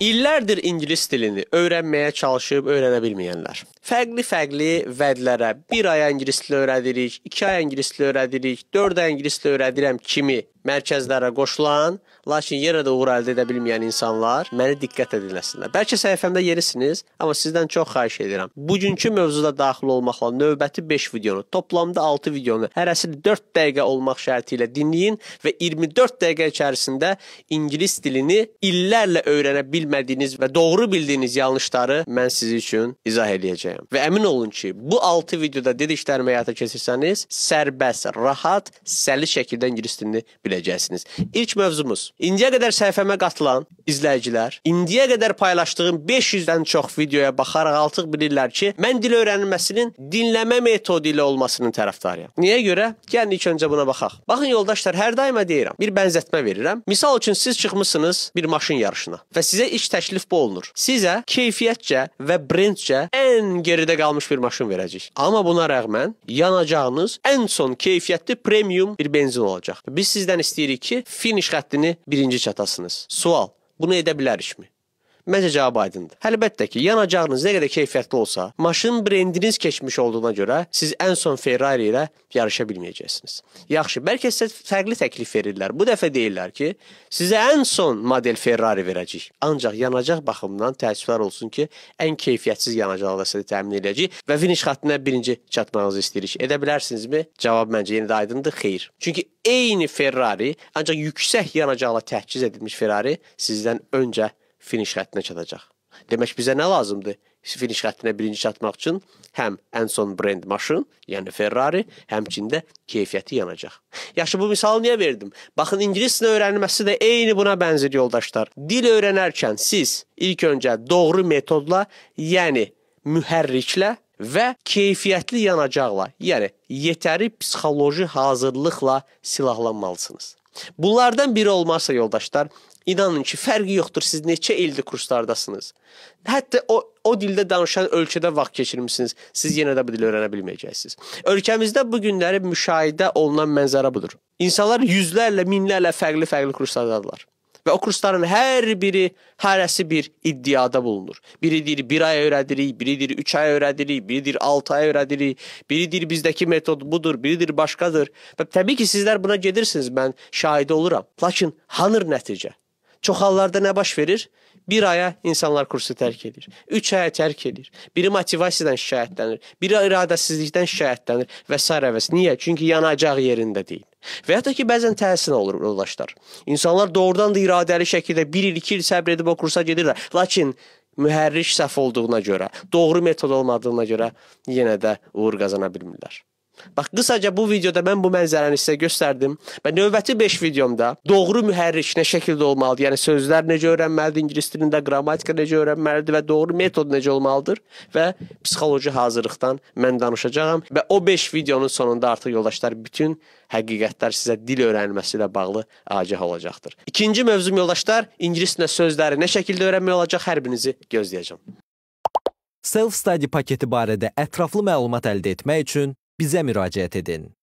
İllərdir ingilis dilini öyrənməyə çalışıb öyrənə bilməyənlər. Fərqli-fərqli vədlərə 1 ay ingilis dili öyrədirik, 2 ay ingilis dili öyrədirik, 4 ay ingilis dili öyrədirəm kimi mərkəzlərə qoşulan, lakin yenə də uğur əldə edə bilməyən insanlar məni diqqət edinləsinlər. Bəlkə səhifəmdə yenisiniz, amma sizdən çox xahiş edirəm. Bugünkü mövzuda daxil olmaqla növbəti 5 videonu, toplamda 6 videonu hərəsi 4 dəqiqə olmaq şərti ilə dinləyin və 24 dəqiqə içərisində ingilis dilini illərlə öyrənə bilmədiyiniz və doğru bildiyiniz yanlışları mən sizin üçün izah edəcəyəm. Və əmin olun ki, bu 6 videoda dediklərimi həyata keçirsəniz, sərbəst, rahat, səli şəkildə ingilis dilini bilə biləcəksiniz. İlk mövzumuz. İndiyə qədər səhifəmə qatılan izləyicilər indiyə qədər paylaşdığım 500-dən çox videoya baxaraq artıq bilirlər ki, mən dil öyrənilməsinin dinləmə metodu ilə olmasının tərəfdarıyam. Niyə görə? Gəlin ilk öncə buna baxaq. Baxın yoldaşlar, hər daima deyirəm, bir bənzətmə verirəm. Misal üçün siz çıxmısınız bir maşın yarışına və sizə ilk təklif bu olunur. Sizə keyfiyyətcə və brendcə ən geridə qalmış bir maşın verəcək. Amma buna rəğmən yanacağınız ən son keyfiyyətli premium bir benzin olacaq. Biz sizdən sizdən istəyirik ki, finiş xəttini birinci çatasınız. Sual: Bunu edə bilərikmi? Məncə cavab aydındır. Əlbəttə ki, yanacağınız nə qədər keyfiyyətli olsa, maşın brendiniz keçmiş olduğuna görə siz ən son Ferrari ilə yarışa bilməyəcəksiniz. Yaxşı, bəlkə sizə fərqli təklif verirlər. Bu dəfə deyirlər ki, sizə ən son model Ferrari verəcəyik. Ancaq yanacaq baxımından təəssüflər olsun ki, ən keyfiyyətsiz yanacaqla sizi təmin edəcəyik və finiş xəttinə birinci çatmağınızı istəyirik. Edə bilərsinizmi? Cavab məncə yenə də aydındır, xeyr. Çünki eyni Ferrari, ancaq yüksək yanacaqla təhciz edilmiş Ferrari sizdən öncə finiş xəttinə çatacaq. Demək bizə nə lazımdır? Finiş xəttinə birinci çatmaq üçün həm ən son brend maşın, yəni Ferrari, həmçində keyfiyyəti yanacaq. Yaxşı bu misalı niyə verdim? Baxın ingilis dilini öyrənməsi də eyni buna bənzər yoldaşlar. Dil öyrənərkən siz ilk öncə doğru metodla, yəni mühərriklə və keyfiyyətli yanacaqla, yəni yetəri psixoloji hazırlıqla silahlanmalısınız. Bunlardan biri olmazsa yoldaşlar, inanın ki, fərqi yoxdur siz neçə ildir kurslardasınız. Hətta o o dildə danışan ölkədə vaxt keçirmisiniz, siz yenə də bu dili öyrənə bilməyəcəksiniz. Ölkəmizdə bu günləri müşahidə olunan mənzərə budur. İnsanlar yüzlərlə, minlərlə fərqli-fərqli kurslardadılar. Və o kursların hər biri, hərəsi bir iddiada bulunur. Biri deyir 1 ay öyrədirik, biri deyir 3 ay öyrədirik, biri deyir 6 ay öyrədirik, biri deyir bizdəki metod budur, biri deyir başqadır. Və təbii ki, sizlər buna gedirsiniz, mən şahid oluram. Lakin hanır nəticə? Çox hallarda nə baş verir? Bir aya insanlar kursu tərk edir. 3 aya tərk edir. Biri motivasiyadan şikayətlənir, biri iradəsizlikdən şikayətlənir və s. və s. Niyə? Çünki yanacaq yerində deyil. Və hətta ki, bəzən təhsil olur yoldaşlar. İnsanlar doğrudan da iradəli şəkildə 1 il, 2 il səbr edib o kursa gedirlər. Lakin mühərrik səhv olduğuna görə, doğru metod olmadığına görə yenə də uğur qazana bilmirlər. Bax qısaca bu videoda mən bu mənzərəni sizə göstərdim və növbəti 5 videomda doğru mühərrik nə şəkildə olmalıdır, yəni sözlər necə öyrənməlidir ingilis dilində, qrammatika necə öyrənməlidir və doğru metod necə olmalıdır və psixoloji hazırlıqdan mən danışacağam və o 5 videonun sonunda artıq yoldaşlar bütün həqiqətlər sizə dil öyrənilməsi ilə bağlı agah olacaqdır. İkinci mövzum yoldaşlar, ingilis dilində sözləri nə şəkildə öyrənmək olacaq hər birinizi gözləyəcəm. Self-study paketi barədə ətraflı məlumat əldə etmək üçün bize müracaat edin.